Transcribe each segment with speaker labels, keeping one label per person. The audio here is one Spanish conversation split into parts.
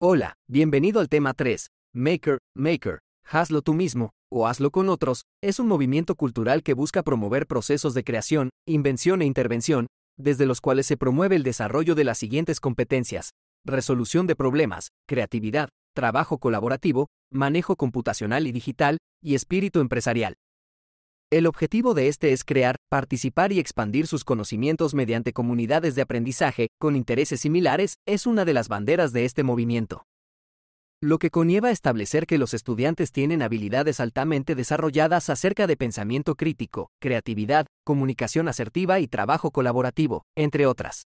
Speaker 1: Hola, bienvenido al tema 3. Maker, Maker, hazlo tú mismo, o hazlo con otros, es un movimiento cultural que busca promover procesos de creación, invención e intervención, desde los cuales se promueve el desarrollo de las siguientes competencias. Resolución de problemas, creatividad, trabajo colaborativo, manejo computacional y digital, y espíritu empresarial. El objetivo de este es crear, participar y expandir sus conocimientos mediante comunidades de aprendizaje con intereses similares, es una de las banderas de este movimiento. Lo que conlleva establecer que los estudiantes tienen habilidades altamente desarrolladas acerca de pensamiento crítico, creatividad, comunicación asertiva y trabajo colaborativo, entre otras.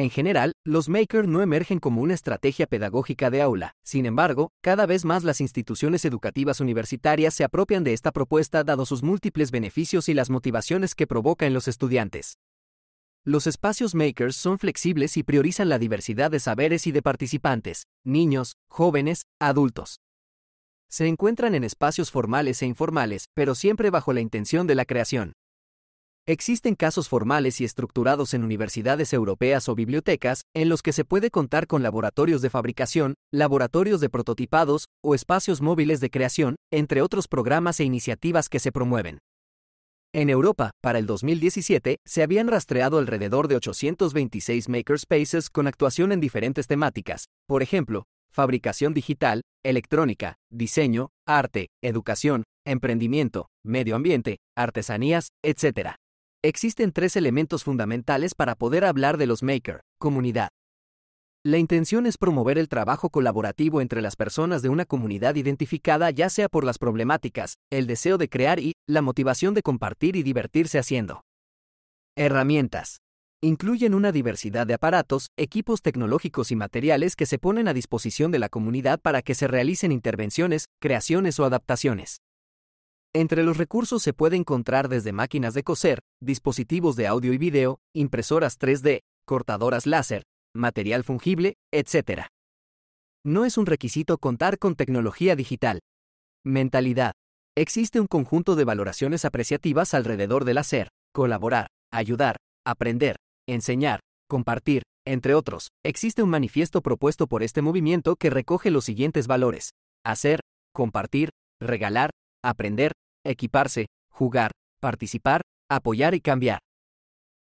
Speaker 1: En general, los makers no emergen como una estrategia pedagógica de aula. Sin embargo, cada vez más las instituciones educativas universitarias se apropian de esta propuesta dado sus múltiples beneficios y las motivaciones que provoca en los estudiantes. Los espacios makers son flexibles y priorizan la diversidad de saberes y de participantes, niños, jóvenes, adultos. Se encuentran en espacios formales e informales, pero siempre bajo la intención de la creación. Existen casos formales y estructurados en universidades europeas o bibliotecas en los que se puede contar con laboratorios de fabricación, laboratorios de prototipados o espacios móviles de creación, entre otros programas e iniciativas que se promueven. En Europa, para el 2017, se habían rastreado alrededor de 826 makerspaces con actuación en diferentes temáticas, por ejemplo, fabricación digital, electrónica, diseño, arte, educación, emprendimiento, medio ambiente, artesanías, etc. Existen tres elementos fundamentales para poder hablar de los maker, comunidad. La intención es promover el trabajo colaborativo entre las personas de una comunidad identificada ya sea por las problemáticas, el deseo de crear y la motivación de compartir y divertirse haciendo. Herramientas. Incluyen una diversidad de aparatos, equipos tecnológicos y materiales que se ponen a disposición de la comunidad para que se realicen intervenciones, creaciones o adaptaciones. Entre los recursos se puede encontrar desde máquinas de coser, dispositivos de audio y video, impresoras 3D, cortadoras láser, material fungible, etc. No es un requisito contar con tecnología digital. Mentalidad. Existe un conjunto de valoraciones apreciativas alrededor del hacer, colaborar, ayudar, aprender, enseñar, compartir, entre otros. Existe un manifiesto propuesto por este movimiento que recoge los siguientes valores. Hacer, compartir, regalar, aprender, equiparse, jugar, participar, apoyar y cambiar.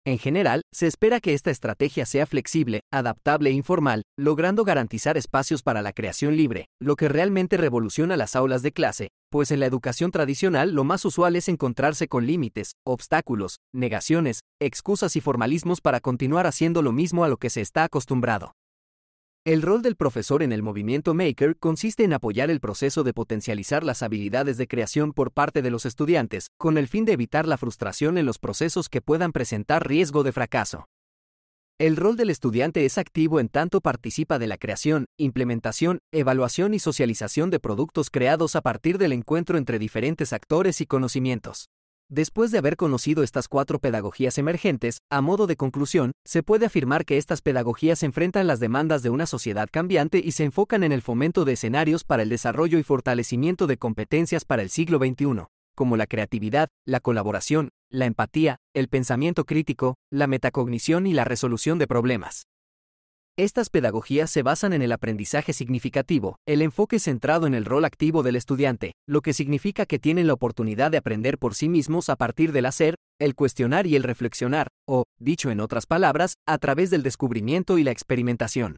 Speaker 1: En general, se espera que esta estrategia sea flexible, adaptable e informal, logrando garantizar espacios para la creación libre, lo que realmente revoluciona las aulas de clase, pues en la educación tradicional lo más usual es encontrarse con límites, obstáculos, negaciones, excusas y formalismos para continuar haciendo lo mismo a lo que se está acostumbrado. El rol del profesor en el movimiento Maker consiste en apoyar el proceso de potencializar las habilidades de creación por parte de los estudiantes, con el fin de evitar la frustración en los procesos que puedan presentar riesgo de fracaso. El rol del estudiante es activo en tanto participa de la creación, implementación, evaluación y socialización de productos creados a partir del encuentro entre diferentes actores y conocimientos. Después de haber conocido estas cuatro pedagogías emergentes, a modo de conclusión, se puede afirmar que estas pedagogías enfrentan las demandas de una sociedad cambiante y se enfocan en el fomento de escenarios para el desarrollo y fortalecimiento de competencias para el siglo XXI, como la creatividad, la colaboración, la empatía, el pensamiento crítico, la metacognición y la resolución de problemas. Estas pedagogías se basan en el aprendizaje significativo, el enfoque centrado en el rol activo del estudiante, lo que significa que tienen la oportunidad de aprender por sí mismos a partir del hacer, el cuestionar y el reflexionar, o, dicho en otras palabras, a través del descubrimiento y la experimentación.